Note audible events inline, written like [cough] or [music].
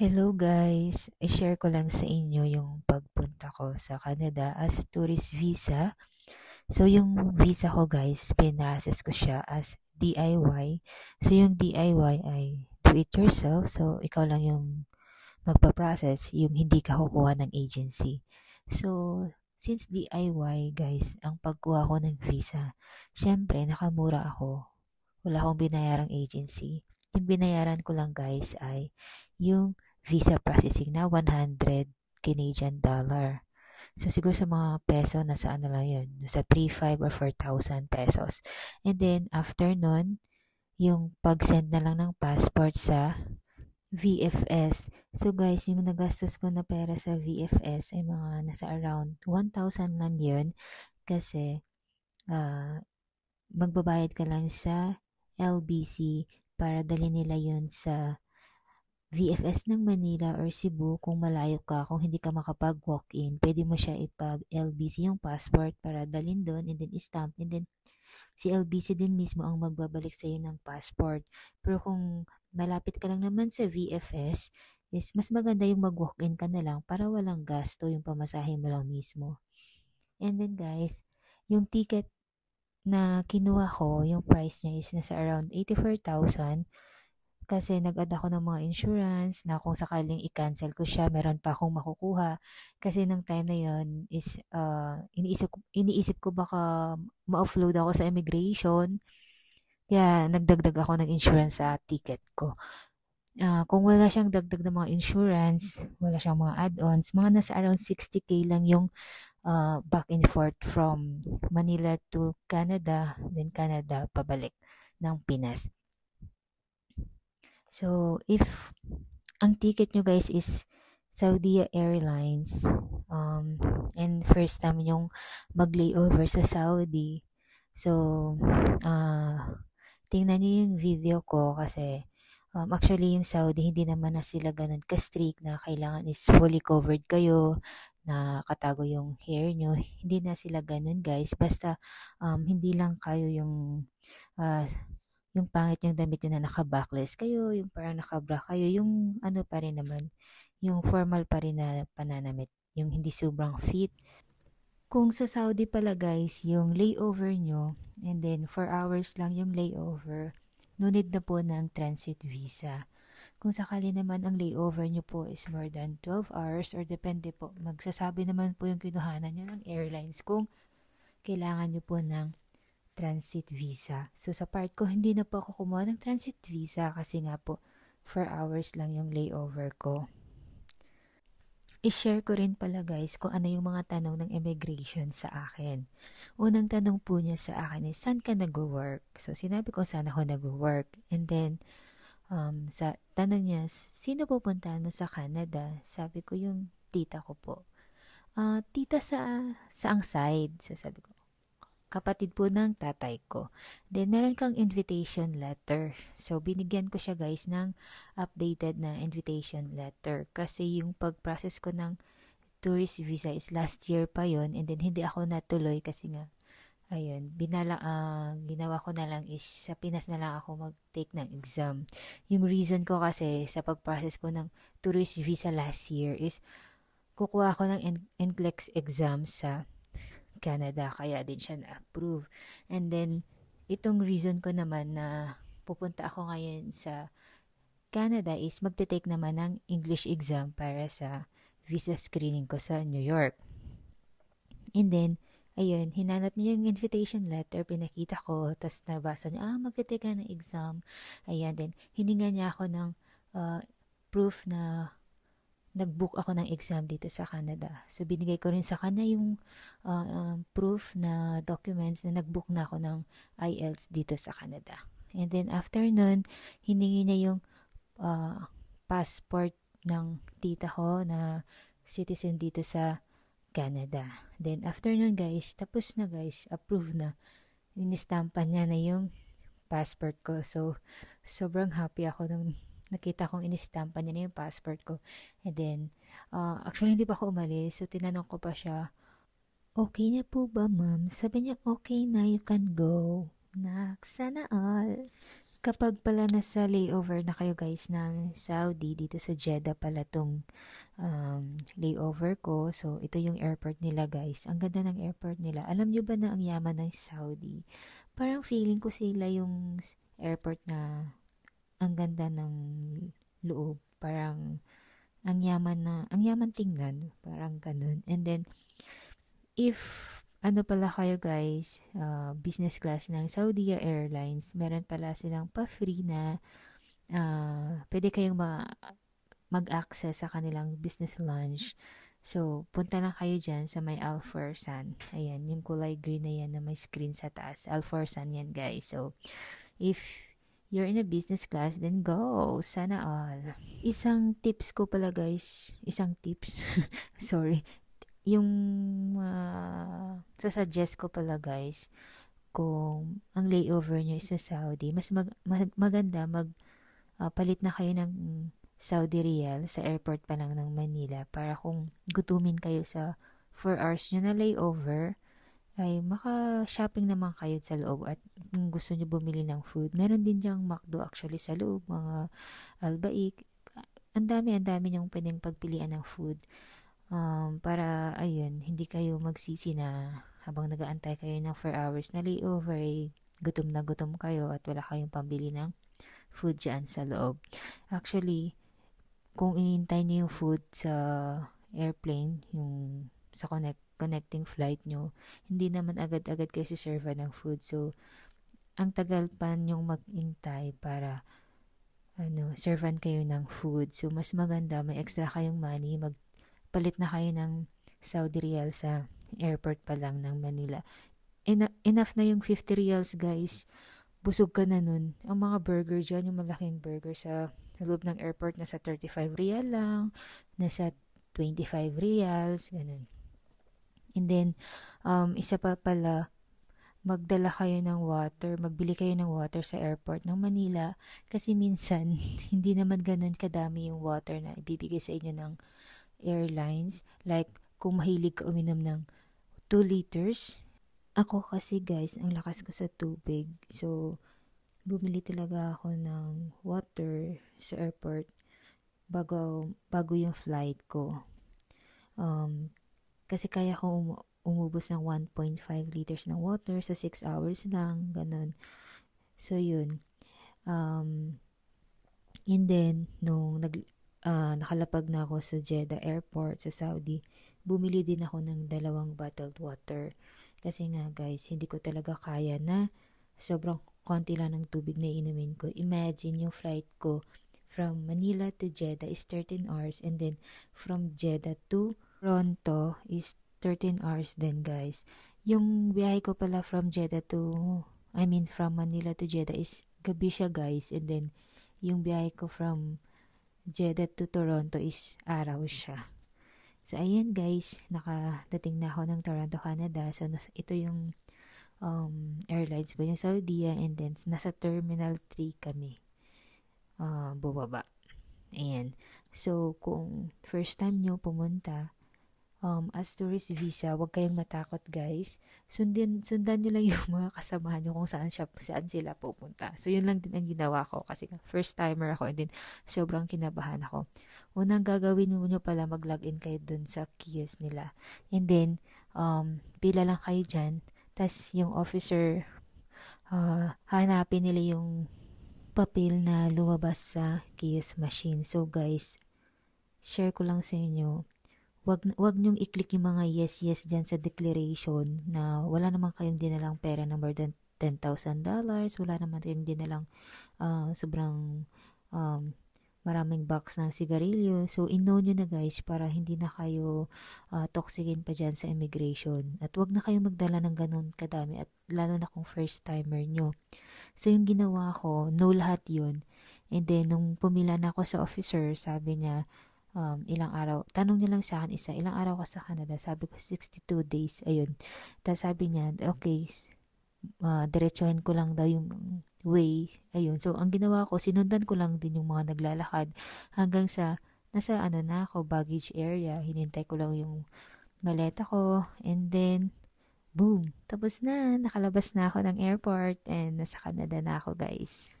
Hello guys! I-share ko lang sa inyo yung pagpunta ko sa Canada as tourist visa. So yung visa ko guys, pinrases ko siya as DIY. So yung DIY ay do it yourself. So ikaw lang yung magpa-process, yung hindi ka kukuha ng agency. So since DIY guys, ang pagkuha ko ng visa, syempre nakamura ako. Wala akong binayarang agency. Yung binayaran ko lang guys ay yung visa processing na 100 Canadian dollar. So, siguro sa mga peso, nasa ano lang yun, nasa 3,500 or 4,000 pesos. And then, after nun, yung pag-send na lang ng passport sa VFS. So, guys, yung nagastos ko na pera sa VFS ay mga nasa around 1,000 lang yun kasi uh, magbabayad ka lang sa LBC para dali nila yun sa VFS ng Manila or Cebu kung malayo ka, kung hindi ka makapag-walk-in, pwede mo siya ipag lbc yung passport para dalin doon and then stamp and then si LBC din mismo ang magbabalik sa iyo ng passport. Pero kung malapit ka lang naman sa VFS, is mas maganda yung mag-walk-in ka na lang para walang gasto yung pamasahe mo lang mismo. And then guys, yung ticket na kinuha ko, yung price niya is nasa around 84,000 kasi nag-add ako ng mga insurance na kung sakaling i-cancel ko siya, meron pa akong makukuha. Kasi nung time na yon is uh, iniisip, iniisip ko baka ma-offload ako sa immigration. Kaya nagdagdag ako ng insurance sa ticket ko. Uh, kung wala siyang dagdag ng mga insurance, wala siyang mga add-ons, mga nasa around 60k lang yung uh, back and forth from Manila to Canada, then Canada pabalik ng Pinas. So, if ang ticket nyo guys is Saudi Airlines um, and first time yung mag-layover sa Saudi, so, uh, tingnan nyo yung video ko kasi um, actually yung Saudi hindi naman na sila ganun ka-strict na kailangan is fully covered kayo, na katago yung hair nyo. Hindi na sila ganun guys. Basta um, hindi lang kayo yung uh, yung pangit yung damit yun na naka-backless kayo, yung parang naka-bra kayo, yung ano pa rin naman, yung formal pa rin na pananamit, yung hindi sobrang fit. Kung sa Saudi pala guys, yung layover nyo, and then 4 hours lang yung layover, no na po ng transit visa. Kung sakali naman ang layover nyo po is more than 12 hours or depende po, magsasabi naman po yung kinuhanan nyo ng airlines kung kailangan nyo po ng transit visa. So sa part ko, hindi na po ako kumuha ng transit visa kasi nga po 4 hours lang yung layover ko. I-share ko rin pala guys kung ano yung mga tanong ng immigration sa akin. Unang tanong po niya sa akin is, saan ka nag-work? So, sinabi ko, saan ako nag-work? And then, um, sa tanong niya, sino pupuntahan mo sa Canada? Sabi ko, yung tita ko po. Uh, tita sa saang side? So, sabi ko, kapatid po ng tatay ko. Then, meron kang invitation letter. So, binigyan ko siya guys ng updated na invitation letter. Kasi yung pag-process ko ng tourist visa is last year pa yon And then, hindi ako natuloy kasi nga, ayun, binala, uh, ginawa ko na lang is sa Pinas na lang ako mag-take ng exam. Yung reason ko kasi sa pag-process ko ng tourist visa last year is kukuha ako ng NCLEX exam sa Canada kaya din siya na-approve. And then itong reason ko naman na pupunta ako ngayon sa Canada is magte-take naman ng English exam para sa visa screening ko sa New York. And then, ayun, hinanap niya yung invitation letter, pinakita ko, tapos nabasa niya, ah, magte-take ng exam. Ayan, then, hininga niya ako ng uh, proof na nag-book ako ng exam dito sa Canada. So, binigay ko rin sa kanya yung uh, um, proof na documents na nag-book na ako ng IELTS dito sa Canada. And then, after nun, hiningi niya yung uh, passport ng tita ko na citizen dito sa Canada. Then, after nun, guys, tapos na, guys, approve na. Inistampa niya na yung passport ko. So, sobrang happy ako nung nakita kong inistampa niya na yung passport ko. And then, uh, actually hindi pa ako umalis, so tinanong ko pa siya, Okay na po ba ma'am? Sabi niya, okay na, you can go. Nak, sana all. Kapag pala nasa layover na kayo guys ng Saudi, dito sa Jeddah pala tong um, layover ko. So, ito yung airport nila guys. Ang ganda ng airport nila. Alam nyo ba na ang yaman ng Saudi? Parang feeling ko sila yung airport na ang ganda ng loob. Parang, ang yaman na, ang yaman tingnan. Parang ganun. And then, if, ano pala kayo guys, uh, business class ng Saudi Airlines, meron pala silang pa-free na uh, pwede kayong ma- mag-access sa kanilang business lunch. So, punta lang kayo dyan sa may Alforsan. Ayan, yung kulay green na yan na may screen sa taas. Alforsan yan, guys. So, if you're in a business class, then go. Sana all. Isang tips ko pala guys, isang tips, [laughs] sorry, yung uh, sasuggest ko pala guys, kung ang layover nyo is sa Saudi, mas mag, mag, maganda mag uh, palit na kayo ng Saudi Real sa airport pa lang ng Manila para kung gutumin kayo sa 4 hours nyo na layover, ay maka-shopping naman kayo sa loob at kung gusto nyo bumili ng food. Meron din diyang McDo actually sa loob, mga albaik. Ang dami, ang dami niyong pwedeng pagpilian ng food. Um, para, ayun, hindi kayo magsisi na habang nagaantay kayo ng 4 hours na layover, eh, gutom na gutom kayo at wala kayong pambili ng food dyan sa loob. Actually, kung inintay niyo yung food sa airplane, yung sa connect connecting flight nyo, hindi naman agad-agad kayo siserva ng food. So, ang tagal pa nyong maghintay para ano, servan kayo ng food. So, mas maganda, may extra kayong money, magpalit na kayo ng Saudi Real sa airport pa lang ng Manila. Ena- enough na yung 50 Riyals, guys. Busog ka na nun. Ang mga burger dyan, yung malaking burger sa, loob ng airport, nasa 35 Riyal lang, nasa 25 Riyals, ganun. And then, um, isa pa pala, magdala kayo ng water, magbili kayo ng water sa airport ng Manila kasi minsan [laughs] hindi naman ganun kadami yung water na ibibigay sa inyo ng airlines. Like, kung mahilig ka uminom ng 2 liters, ako kasi guys, ang lakas ko sa tubig. So, bumili talaga ako ng water sa airport bago, bago yung flight ko. Um, kasi kaya ko um- umubos ng 1.5 liters ng water sa 6 hours lang, ganun. So, yun. Um, and then, nung nag, uh, nakalapag na ako sa Jeddah Airport sa Saudi, bumili din ako ng dalawang bottled water. Kasi nga guys, hindi ko talaga kaya na sobrang konti lang ng tubig na inumin ko. Imagine yung flight ko from Manila to Jeddah is 13 hours and then from Jeddah to Toronto is 13 hours din, guys. Yung biyahe ko pala from Jeddah to, I mean, from Manila to Jeddah is gabi siya, guys. And then, yung biyahe ko from Jeddah to Toronto is araw siya. So, ayan guys, nakadating na ako ng Toronto, Canada. So, ito yung um, airlines ko, yung Saudia, and then nasa Terminal 3 kami. Uh, ah, bubaba. Ayan. So, kung first time nyo pumunta, um, as tourist visa, wag kayong matakot guys. Sundin, sundan nyo lang [laughs] yung mga kasamahan nyo kung saan, siya, saan sila pupunta. So, yun lang din ang ginawa ko kasi first timer ako and then sobrang kinabahan ako. Unang gagawin nyo pala mag-login kayo dun sa kiosk nila. And then, um, pila lang kayo dyan. Tapos, yung officer, uh, hanapin nila yung papel na luwabas sa kiosk machine. So, guys, share ko lang sa inyo wag, wag nyong i-click yung mga yes, yes diyan sa declaration na wala naman kayong dinalang pera na more than $10,000, wala naman kayong dinalang uh, sobrang um, maraming box ng sigarilyo. So, ino nyo na guys para hindi na kayo uh, ah, toxicin pa diyan sa immigration. At wag na kayong magdala ng ganun kadami at lalo na kung first timer nyo. So, yung ginawa ko, no lahat yun. And then, nung pumila na ako sa officer, sabi niya, um, ilang araw, tanong niya lang sa akin isa, ilang araw ka sa Canada? Sabi ko, 62 days, ayun. Tapos sabi niya, okay, uh, diretsuhin ko lang daw yung way, ayun. So, ang ginawa ko, sinundan ko lang din yung mga naglalakad hanggang sa, nasa ano na ako, baggage area, hinintay ko lang yung maleta ko, and then, boom, tapos na, nakalabas na ako ng airport, and nasa Canada na ako, guys.